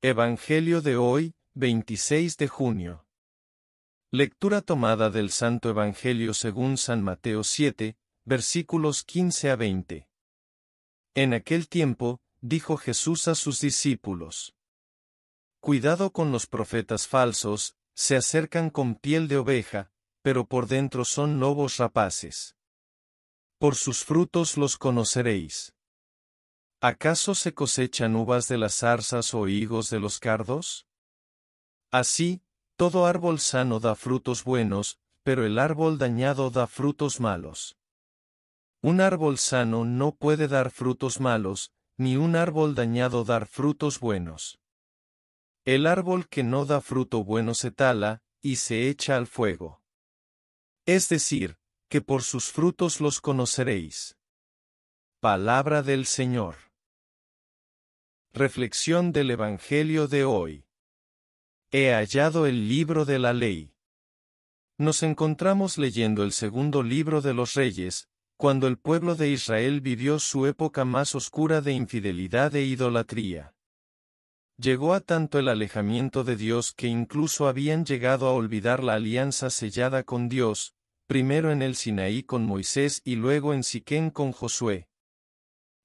Evangelio de hoy, 26 de junio. Lectura tomada del Santo Evangelio según San Mateo 7, versículos 15 a 20. En aquel tiempo, dijo Jesús a sus discípulos. Cuidado con los profetas falsos, se acercan con piel de oveja, pero por dentro son lobos rapaces. Por sus frutos los conoceréis. ¿Acaso se cosechan uvas de las zarzas o higos de los cardos? Así, todo árbol sano da frutos buenos, pero el árbol dañado da frutos malos. Un árbol sano no puede dar frutos malos, ni un árbol dañado dar frutos buenos. El árbol que no da fruto bueno se tala, y se echa al fuego. Es decir, que por sus frutos los conoceréis. Palabra del Señor. Reflexión del Evangelio de hoy. He hallado el libro de la ley. Nos encontramos leyendo el segundo libro de los reyes, cuando el pueblo de Israel vivió su época más oscura de infidelidad e idolatría. Llegó a tanto el alejamiento de Dios que incluso habían llegado a olvidar la alianza sellada con Dios, primero en el Sinaí con Moisés y luego en Siquén con Josué.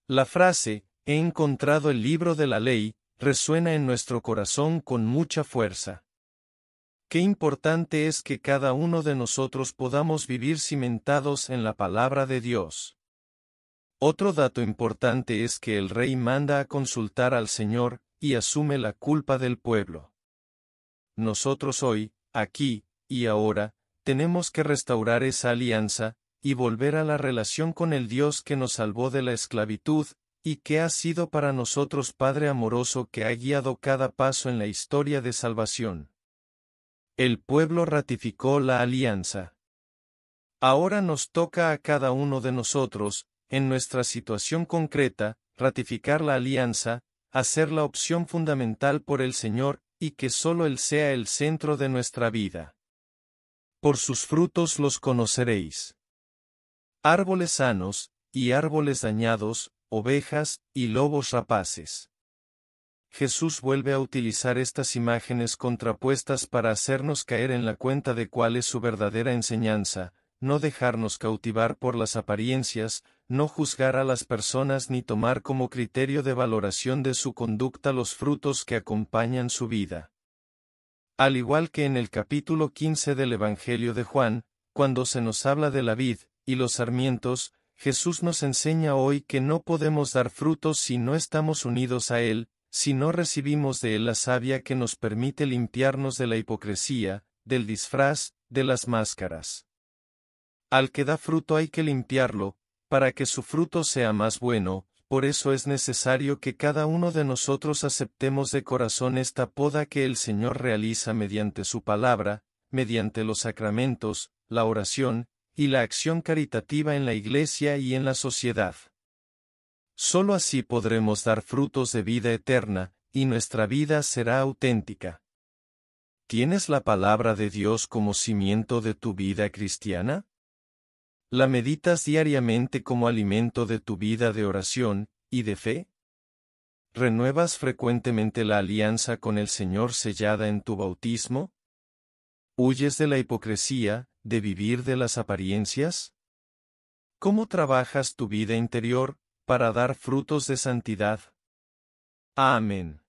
La frase, he encontrado el libro de la ley, resuena en nuestro corazón con mucha fuerza. Qué importante es que cada uno de nosotros podamos vivir cimentados en la palabra de Dios. Otro dato importante es que el rey manda a consultar al Señor, y asume la culpa del pueblo. Nosotros hoy, aquí, y ahora, tenemos que restaurar esa alianza, y volver a la relación con el Dios que nos salvó de la esclavitud, y que ha sido para nosotros Padre amoroso que ha guiado cada paso en la historia de salvación. El pueblo ratificó la alianza. Ahora nos toca a cada uno de nosotros, en nuestra situación concreta, ratificar la alianza, hacer la opción fundamental por el Señor, y que solo Él sea el centro de nuestra vida. Por sus frutos los conoceréis. Árboles sanos, y árboles dañados, ovejas, y lobos rapaces. Jesús vuelve a utilizar estas imágenes contrapuestas para hacernos caer en la cuenta de cuál es su verdadera enseñanza, no dejarnos cautivar por las apariencias, no juzgar a las personas ni tomar como criterio de valoración de su conducta los frutos que acompañan su vida. Al igual que en el capítulo 15 del Evangelio de Juan, cuando se nos habla de la vid, y los sarmientos, Jesús nos enseña hoy que no podemos dar frutos si no estamos unidos a Él, si no recibimos de Él la savia que nos permite limpiarnos de la hipocresía, del disfraz, de las máscaras. Al que da fruto hay que limpiarlo, para que su fruto sea más bueno, por eso es necesario que cada uno de nosotros aceptemos de corazón esta poda que el Señor realiza mediante su palabra, mediante los sacramentos, la oración, y la acción caritativa en la Iglesia y en la sociedad. Solo así podremos dar frutos de vida eterna, y nuestra vida será auténtica. ¿Tienes la palabra de Dios como cimiento de tu vida cristiana? ¿La meditas diariamente como alimento de tu vida de oración y de fe? ¿Renuevas frecuentemente la alianza con el Señor sellada en tu bautismo? ¿Huyes de la hipocresía, de vivir de las apariencias? ¿Cómo trabajas tu vida interior para dar frutos de santidad? Amén.